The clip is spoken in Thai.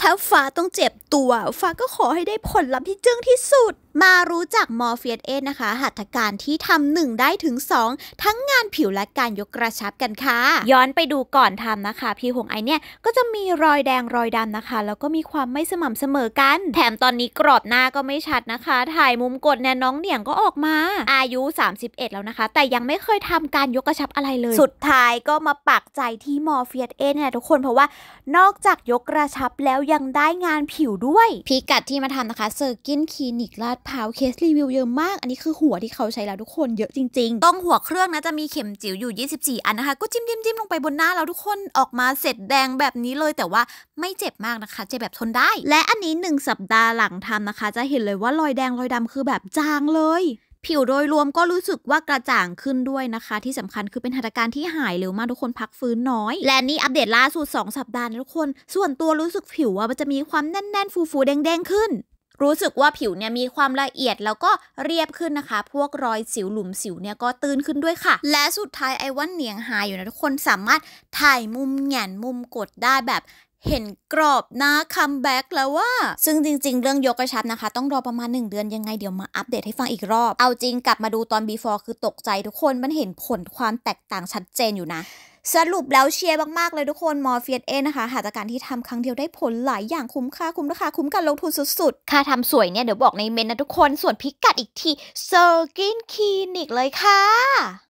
ถ้าฟ้าต้องเจ็บตัว ฟ้าก็ขอให้ได้ผลลัพธ์ที่จึ้งที่สุดมารู้จักมอร์เฟียสเอสนะคะหัตถการที่ทำหนึ่งได้ถึง 2 ทั้งงานผิวและการยกกระชับกันค่ะย้อนไปดูก่อนทำนะคะพี่หงไอเนี่ยก็จะมีรอยแดงรอยดำนะคะแล้วก็มีความไม่สม่ำเสมอกัน แถมตอนนี้กรอบหน้าก็ไม่ชัดนะคะ ถ่ายมุมกดเนี่ยน้องเหนียงก็ออกมาอายุ 31 แล้วนะคะ แต่ยังไม่เคยทำการยกกระชับอะไรเลย สุดท้ายก็มาปักใจที่มอร์เฟียสเอสเนี่ยทุกคนเพราะว่านอกจากยกกระชับแล้วยังได้งานผิวด้วยพิกัดที่มาทำนะคะเซอร์กินคลินิกลาดเท้าเคสรีวิวเยอะมาก อันนี้คือหัวที่เขาใช้แล้วทุกคนเยอะจริงๆ ต้องหัวเครื่องนะจะมีเข็มจิ๋วอยู่ 24 อันนะคะ ก็จิ้มจิ้มจิ้มลงไปบนหน้าเราทุกคนออกมาเสร็จแดงแบบนี้เลย แต่ว่าไม่เจ็บมากนะคะ เจ็บแบบทนได้ และอันนี้ 1 สัปดาห์หลังทำนะคะ จะเห็นเลยว่ารอยแดงรอยดำคือแบบจางเลย ผิวโดยรวมก็รู้สึกว่ากระจ่างขึ้นด้วยนะคะ ที่สำคัญคือเป็นหัตถการที่หายเร็วมากทุกคนพักฟื้นน้อย และนี่อัปเดตล่าสุด2สัปดาห์นะทุกคนส่วนตัวรู้สึกผิวว่ามันจะมีความแน่น ๆ ฟูๆ แดงๆ ขึ้นรู้สึกว่าผิวเนี่ยมีความละเอียดแล้วก็เรียบขึ้นนะคะ พวกรอยสิวหลุมสิวเนี่ยก็ตื้นขึ้นด้วยค่ะ และสุดท้ายไอ้วันเหนียงหายอยู่นะทุกคนสามารถถ่ายมุมแง่นมุมกดได้แบบเห็นกรอบนะคัมแบ็กแล้วว่า ซึ่งจริงๆ เรื่องยกกระชับนะคะ ต้องรอประมาณ 1 เดือนยังไงเดี๋ยวมาอัปเดตให้ฟังอีกรอบ เอาจริงกลับมาดูตอน before คือตกใจทุกคนมันเห็นผลความแตกต่างชัดเจนอยู่นะสรุปแล้วเชียร์มากๆเลยทุกคนมอร์เฟียเอนะคะ หาตการที่ทำครั้งเดียวได้ผลหลายอย่างคุ้มค่าคุ้มราคาคุ้มกันลงทุนสุดๆค่าทำสวยเนี่ยเดี๋ยวบอกในเมนนะทุกคนส่วนพิกัดอีกทีเซอร์กินคลินิกเลยค่ะ